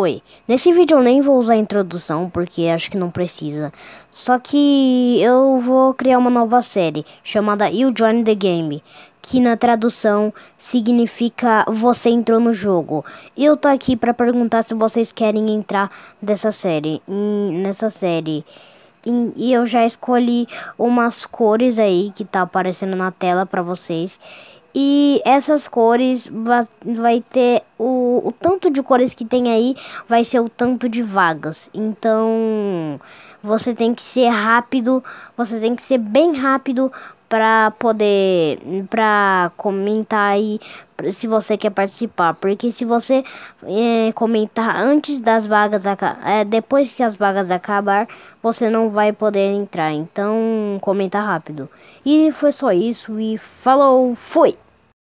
Oi, nesse vídeo eu nem vou usar a introdução porque acho que não precisa. Só que eu vou criar uma nova série chamada You Join the Game, que na tradução significa você entrou no jogo. Eu tô aqui para perguntar se vocês querem entrar dessa série, nessa série. E eu já escolhi umas cores aí que tá aparecendo na tela para vocês. E essas cores vai ter o, o, tanto de cores que tem aí vai ser o tanto de vagas. Então você tem que ser rápido, você tem que ser bem rápido para poder para comentar aí se você quer participar, porque se você é, comentar antes das vagas é, depois que as vagas acabar, você não vai poder entrar. Então comenta rápido. E foi só isso e falou, fui.